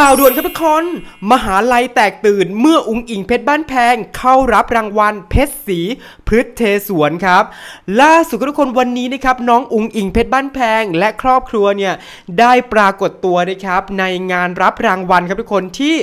ข่าวด่วนครับทุกคน มหาลัยแตกตื่นเมื่ออุงอิงเพชรบ้านแพงเข้ารับรางวัลเพชรสีพฤษเทสวนครับล่าสุดทุกคนวันนี้นะครับน้องอุงอิงเพชรบ้านแพงและครอบครัวเนี่ยได้ปรากฏตัวนะครับในงานรับรางวัลครับทุกคนที่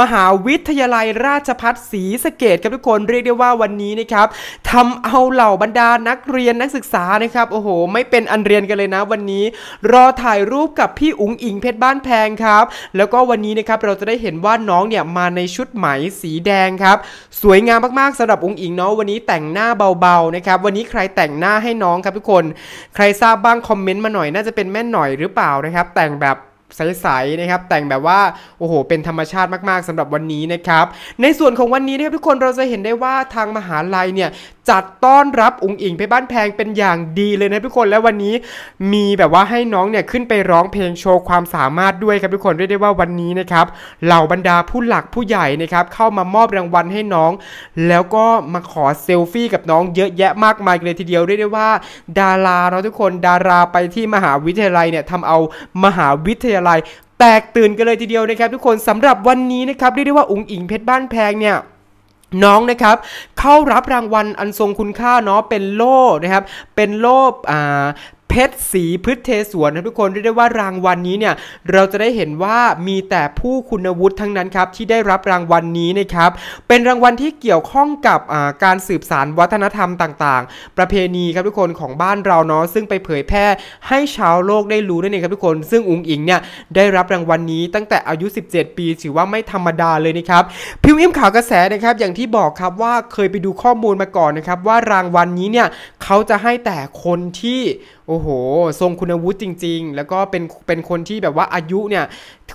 มหาวิทยาลัยราชพัฒศรีสะเกดครับทุกคนเรียกได้ว่าวันนี้นะครับทำเอาเหล่าบรรดานักเรียนนักศึกษานะครับโอ้โห ไม่เป็นอันเรียนกันเลยนะ วันนี้ รอถ่ายรูปกับพี่อุงอิงเพชรบ้านแพงครับแล้วก็วันนี้นะครับเราจะได้เห็นว่าน้องเนี่ยมาในชุดไหมสีแดงครับ สวยงามมากๆสำหรับองค์อิงเนาะวันนี้แต่งหน้าเบาๆนะครับ วันนี้ใครแต่งหน้าให้น้องครับทุกคนใครทราบบ้างคอมเมนต์มาหน่อยน่าจะเป็นแม่หน่อยหรือเปล่านะครับ แต่งแบบใสๆนะครับ แต่งแบบว่าโอ้โหเป็นธรรมชาติมากๆสำหรับวันนี้ นะครับในส่วนของวันนี้นะครับทุกคนเราจะเห็นได้ว่าทางมหาลัยเนี่ยจัดต้อนรับองค์อิงไปบ้านแพงเป็นอย่างดีเลยนะทุกคนและวันนี้มีแบบว่าให้น้องเนี่ย ขึ้นไปร้องเพลงโชว์ความสามารถด้วยครับทุกคน เรียกได้ว่าวันนี้นะครับ เหล่าบรรดาผู้หลักผู้ใหญ่นะครับเข้ามามอบรางวัลให้น้อง แล้วก็มาขอเซลฟี่ กับน้องเยอะแยะมากมายเลยทีเดียวเรียกได้ว่า ดารา เราทุกคนดาราไปที่มหาวิทยาลัยเนี่ยทำเอามหาวิทยาอะไรแตกตื่นกันเลยทีเดียวนะครับทุกคนสำหรับวันนี้นะครับเรียกได้ว่า อุ๋งอิงเพชรบ้านแพงเนี่ย น้องนะครับ เข้ารับรางวัลอันทรงคุณค่าเนาะเป็นโล่นะครับ เป็นโล่อ่าเพชรสีพืชเทสวนนะทุกคนเรียกได้ว่ารางวัลนนี้เนี่ยเราจะได้เห็นว่ามีแต่ผู้คุณวุฒิทั้งนั้นครับที่ได้รับรางวัลนนี้ นะครับ เป็นรางวัลที่เกี่ยวข้องกับการสืบสารวัฒนธรรม ต่าง ๆ ประเพณีครับทุกคนของบ้านเราเนาะซึ่งไปเผยแพร่ให้ชาวโลกได้รู้นั่นเองครับทุกคน ซึ่งอุงอิงเนี่ยได้รับรางวัลนนี้ตั้งแต่อายุ 17 ปี ถือว่าไม่ธรรมดาเลยนะครับพิมพ์อิ่มข่าวกระแสนะครับอย่างที่บอกครับว่าเคยไปดูข้อมูลมาก่อนนะครับว่ารางวัลนนี้เนี่ยเขาจะให้แต่คนที่โอ้โห ทรงคุณวุฒิจริงๆ แล้วก็เป็น เป็นคนที่แบบว่าอายุเนี่ย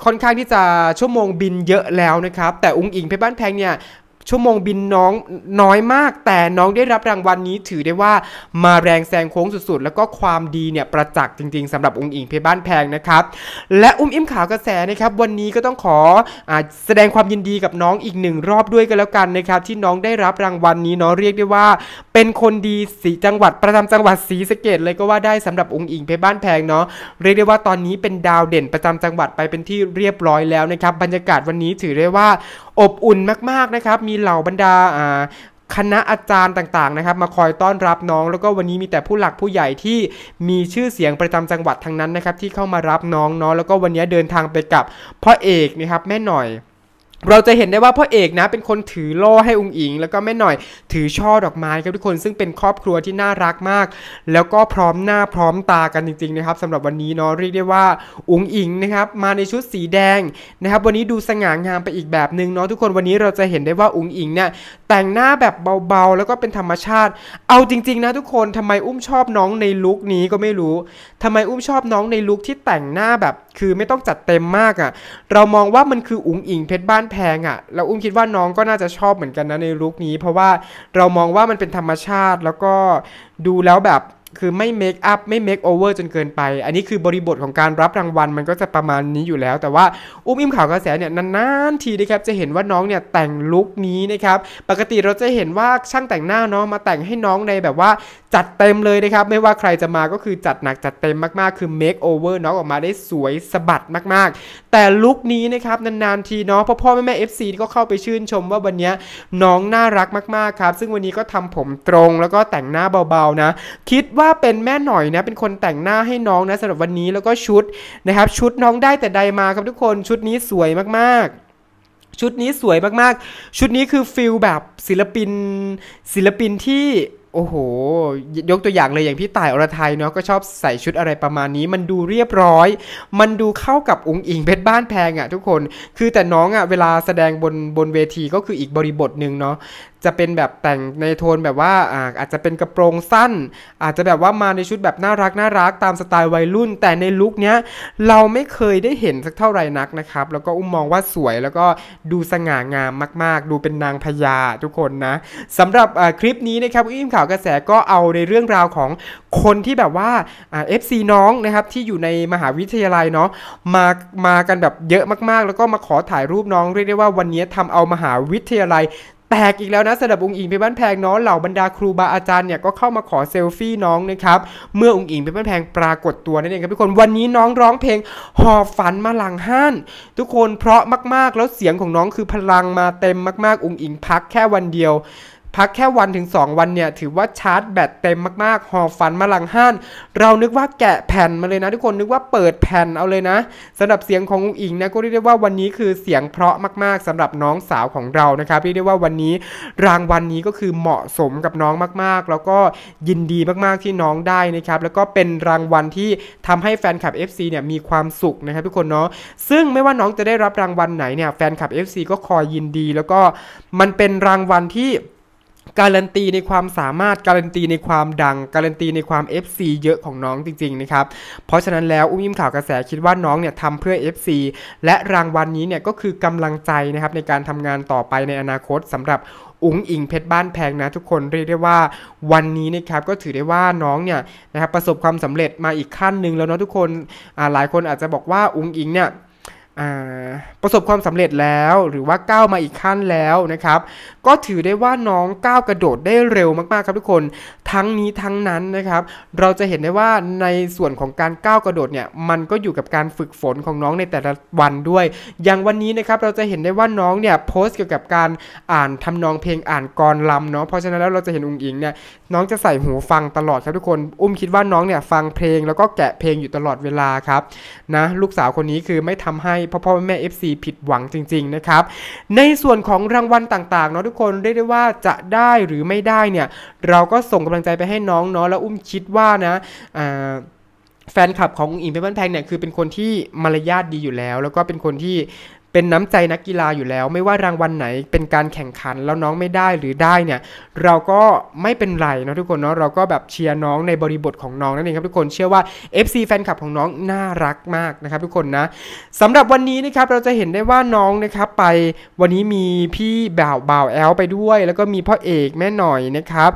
ค่อนข้างที่จะชั่วโมงบินเยอะแล้วนะครับ แต่อุ้งอิงเพชรบ้านแพงเนี่ยชั่วโมงบินน้องน้อยมากแต่น้องได้รับรางวัลนนี้ถือได้ว่ามาแรงแซงโค้งสุดๆ แล้วก็ความดีเนี่ยประจักษ์จริงๆ สำหรับองค์อิงเพบ้านแพงนะครับและอุ้มอิ่มข่าวกระแสนะครับวันนี้ก็ต้องขออแสดงความยินดีกับน้องอีกหนึ่งรอบด้วยกันแล้วกันนะครับที่น้องได้รับรางวัลนนี้เนาะเรียกได้ว่าเป็นคนดีสีจังหวัดประจำจังหวัดสีสเกตเลยก็ว่าได้สำหรับองค์อิงเพบ้านแพงเนาะเรียกได้ว่าตอนนี้เป็นดาวเด่นประจำจังหวัดไปเป็นที่เรียบร้อยแล้วนะครับบรรยากาศวันนี้ถือได้ว่าอบอุ่นมากๆนะครับ มีเหล่าบรรดาคณะอาจารย์ต่างๆนะครับ มาคอยต้อนรับน้อง แล้วก็วันนี้มีแต่ผู้หลักผู้ใหญ่ที่มีชื่อเสียงประจำจังหวัดทั้งนั้นนะครับที่เข้ามารับน้องเนาะแล้วก็วันนี้เดินทางไปกับพ่อเอกนะครับแม่หน่อยเราจะเห็นได้ว่าพ่อเอกนะ เป็นคนถือโล่ให้องค์อิง แล้วก็แม่หน่อยถือช่อดอกไม้ครับทุกคนซึ่งเป็นครอบครัวที่น่ารักมาก แล้วก็พร้อมหน้าพร้อมตากันจริง ๆนะครับสำหรับวันนี้เนาะเรียกได้ว่าองค์อิงนะครับมาในชุดสีแดงนะครับวันนี้ดูสง่างามไปอีกแบบหนึ่งเนาะทุกคนวันนี้เราจะเห็นได้ว่าองค์อิงเนี่ยแต่งหน้าแบบเบาๆแล้วก็เป็นธรรมชาติ เอาจริงๆนะทุกคนทำไมอุ้มชอบน้องในลุคนี้ก็ไม่รู้ ทำไมอุ้มชอบน้องในลุคที่แต่งหน้าแบบคือไม่ต้องจัดเต็มมากอะ่ะเรามองว่ามันคืออุ๋งอิงเพชรบ้านแพงอะ่ะเราอุ้มคิดว่าน้องก็น่าจะชอบเหมือนกันนะในลุคนี้ เพราะว่าเรามองว่ามันเป็นธรรมชาติแล้วก็ดูแล้วแบบคือไม่เมคอัพไม่เมคโอเวอร์จนเกินไป อันนี้คือบริบทของการรับรางวัล มันก็จะประมาณนี้อยู่แล้ว แต่ว่าอุ้มอิ่มข่าวกระแสเนี่ยนานๆทีนะครับจะเห็นว่าน้องเนี่ยแต่งลุคนี้นะครับปกติเราจะเห็นว่าช่างแต่งหน้าน้องมาแต่งให้น้องในแบบว่าจัดเต็มเลยนะครับไม่ว่าใครจะมาก็คือจัดหนักจัดเต็มมากๆ คือเมคโอเวอร์น้องออกมาได้สวยสะบัดมาก ๆ แต่ลุคนี้นะครับนานๆทีเนาะพ่อพ่อแม่แม่เอฟซีก็เข้าไปชื่นชมว่าวันนี้น้องน่ารักมากๆครับ ซึ่งวันนี้ก็ทำผมตรงแล้วก็แต่งหน้าเบา ๆ นะ คิดว่าเป็นแม่หน่อยนะเป็นคนแต่งหน้าให้น้องนะสำหรับวันนี้แล้วก็ชุดนะครับ ชุดน้องได้แต่ใดมาครับทุกคนชุดนี้สวยมากๆ ชุดนี้สวยมาก ๆ ชุดนี้คือฟิลแบบศิลปิน ศิลปินที่ โอ้โห ยกตัวอย่างเลยอย่างพี่ ต่ายอรไทยเนาะก็ชอบใส่ชุดอะไรประมาณนี้ มันดูเรียบร้อย มันดูเข้ากับองค์อิงเพชรบ้านแพงอะ่ะทุกคนคือแต่น้องอะ่ะเวลาแสดงบนบนเวทีก็คืออีกบริบทหนึ่งเนาะจะเป็นแบบแต่งในโทนแบบว่าอาจจะเป็นกระโปรงสั้น อาจจะแบบว่ามาในชุดแบบน่ารักน่ารักตามสไตล์วัยรุ่น แต่ในลุคเนี้ยเราไม่เคยได้เห็นสักเท่าไหร่นักนะครับ แล้วก็อุ้มมองว่าสวยแล้วก็ดูสง่างามมาก ๆ ดูเป็นนางพญาทุกคนนะสำหรับคลิปนี้นะครับอุ้มข่าวกระแสก็เอาในเรื่องราวของคนที่แบบว่าเอฟซีน้องนะครับที่อยู่ในมหาวิทยาลัยเนาะมามากันแบบเยอะมากๆ แล้วก็มาขอถ่ายรูปน้องเรียกได้ว่าวันนี้ทำเอามหาวิทยาลัยแตกอีกแล้วนะสำหรับองค์อิงเพชรบ้านแพงเนาะเหล่าบรรดาครูบาอาจารย์เนี่ยก็เข้ามาขอเซลฟี่น้องนะครับเมื่อองค์อิงเพชรบ้านแพงปรากฏตัวนั่นเองครับทุกคนวันนี้น้องร้องเพลงหอบฝันมาหลังห้าน ทุกคนเพราะมาก ๆ แล้วเสียงของน้องคือพลังมาเต็มมากๆองค์อิงพักแค่วันเดียวพักแค่วันถึง2วันเนี่ยถือว่าชาร์จ แบตเต็มมากๆ หอฟันมาลังห้าน เรานึกว่าแกะแผ่นมาเลยนะทุกคนนึกว่าเปิดแผ่นเอาเลยนะสำหรับเสียงของอุงอิงนะก็เรียกได้ว่าวันนี้คือเสียงเพราะมากๆ สำหรับน้องสาวของเรานะครับเรียกได้ว่าวันนี้ รางวัลนนี้ก็คือเหมาะสมกับน้องมากๆ แล้วก็ยินดีมากๆที่น้องได้นะครับ แล้วก็เป็นรางวัลที่ทำให้แฟนคลับ FC เนี่ยมีความสุขนะครับทุกคนเนาะซึ่งไม่ว่าน้องจะได้รับรางวัลไหนเนี่ยแฟนคลับ FC ก็คอยยินดี แล้วก็มันเป็นรางวัลที่การันตีในความสามารถ การันตีในความดัง การันตีในความ FC เยอะของน้องจริงๆนะครับ เพราะฉะนั้นแล้วอุ้มยิ้มข่าวกระแสคิดว่าน้องเนี่ยทำเพื่อ FC และรางวัลนนี้เนี่ยก็คือกำลังใจนะครับในการทำงานต่อไปในอนาคต สำหรับ อุ้งอิงเพชรบ้านแพงนะทุกคนเรียกได้ว่าวันนี้นะครับก็ถือได้ว่าน้องเนี่ยนะครับประสบความสำเร็จมาอีกขั้นหนึ่งแล้วเนาะทุกคนหลายคนอาจจะบอกว่าอุ้งอิงเนี่ยประสบความสำเร็จแล้วหรือว่าก้าวมาอีกขั้นแล้วนะครับ ก็ถือได้ว่าน้องก้าวกระโดดได้เร็วมากๆครับทุกคนทั้งนี้ทั้งนั้นนะครับ เราจะเห็นได้ว่าในส่วนของการก้าวกระโดดเนี่ยมันก็อยู่กับการฝึกฝนของน้องในแต่ละวันด้วย อย่างวันนี้นะครับเราจะเห็นได้ว่าน้องเนี่ยโพสต์เกี่ยวกับการอ่านทำนองเพลงอ่านกรลำเนาะเพราะฉะนั้นแล้วเราจะเห็นอุ้งอิงเนี่ยน้องจะใส่หูฟังตลอดครับทุกคนอุ้มคิดว่าน้องเนี่ยฟังเพลงแล้วก็แกะเพลงอยู่ตลอดเวลาครับนะลูกสาวคนนี้คือไม่ทำให้พาอพ่อแม่ FC ผิดหวังจริงๆนะครับ ในส่วนของรางวัลต่างๆ เนาะทุกคนเรียกได้ว่าจะได้หรือไม่ได้เนี่ย เราก็ส่งกำลังใจไปให้น้องเนาะแล้วอุ้มคิดว่านะแฟนคลับของอิงเพเปินแพงเนี่ย คือเป็นคนที่มารยาทดีอยู่แล้ว แล้วก็เป็นคนที่เป็นน้ำใจนักกีฬาอยู่แล้ว ไม่ว่ารางวัลไหนเป็นการแข่งขันแล้วน้องไม่ได้หรือได้เนี่ย เราก็ไม่เป็นไรนะทุกคนเนาะเราก็แบบเชียร์น้องในบริบทของน้องนั่นเองครับ ทุกคนเชื่อว่า FC แฟนคลับของน้องน่ารักมากนะครับทุกคนนะสำหรับวันนี้นะครับเราจะเห็นได้ว่าน้องนะครับไปวันนี้มีพี่บ่าวบ่าวแอลไปด้วย แล้วก็มีพ่อเอกแม่หน่อยนะครับ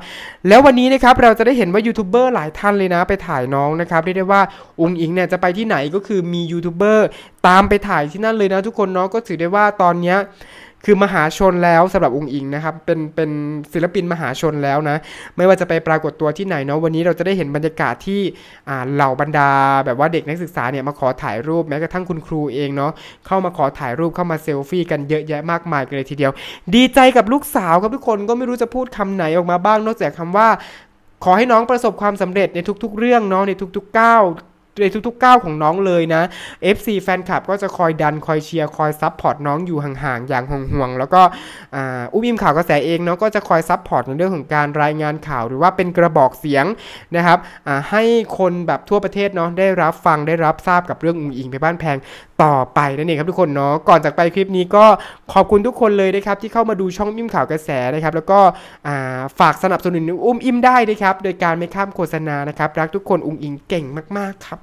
แล้ววันนี้นะครับเราจะได้เห็นว่ายูทูบเบอร์หลายท่านเลยนะ ไปถ่ายน้องนะครับเรียกได้ว่าอุงอิงเนี่ยจะไปที่ไหนก็คือมียูทูบเบอร์ตามไปถ่ายที่นั่นเลยนะทุกคนเนาะาะก็ถือได้ว่าตอนเนี้ยคือมหาชนแล้วสำหรับองค์อิงนะครับเป็นเป็นศิลปินมหาชนแล้วนะไม่ว่าจะไปปรากฏตัวที่ไหนเนาะวันนี้เราจะได้เห็นบรรยากาศที่เหล่าบรรดาแบบว่าเด็กนักศึกษาเนี่ยมาขอถ่ายรูปแม้กระทั่งคุณครูเองเนาะเข้ามาขอถ่ายรูปเข้ามาเซลฟี่ กันเยอะแยะมากมายกันเลยทีเดียว ดีใจกับลูกสาวครับทุกคนก็ไม่รู้จะพูดคำไหนออกมาบ้าง นอกจากคำว่า ขอให้น้องประสบความสำเร็จในทุก ๆ เรื่องเนาะในทุกๆก้าวในทุกๆ ก้าวของน้องเลยนะ FC แฟนคลับก็จะคอยดันคอยเชียร์คอยซับพอร์ตน้องอยู่ห่างๆอย่างห่วงๆแล้วก็อุ้มอิมข่าวกระแสเองเนาะก็จะคอยซับพอร์ตในเรื่องของการรายงานข่าวหรือว่าเป็นกระบอกเสียงนะครับให้คนแบบทั่วประเทศเนาะได้รับฟังได้รับทราบกับเรื่องอุ้มอิงไปบ้านแพงต่อไปนั่นเองครับทุกคนเนาะก่อนจากไปคลิปนี้ก็ขอบคุณทุกคนเลยนะครับที่เข้ามาดูช่องอิ่มข่าวกระแสนะครับแล้วก็ฝากสนับสนุนอุ้มอิ่มได้นะครับโดยการไม่ข้ามโฆษณานะครับรักทุกคนอุ้มอิงเก่งมากๆครับ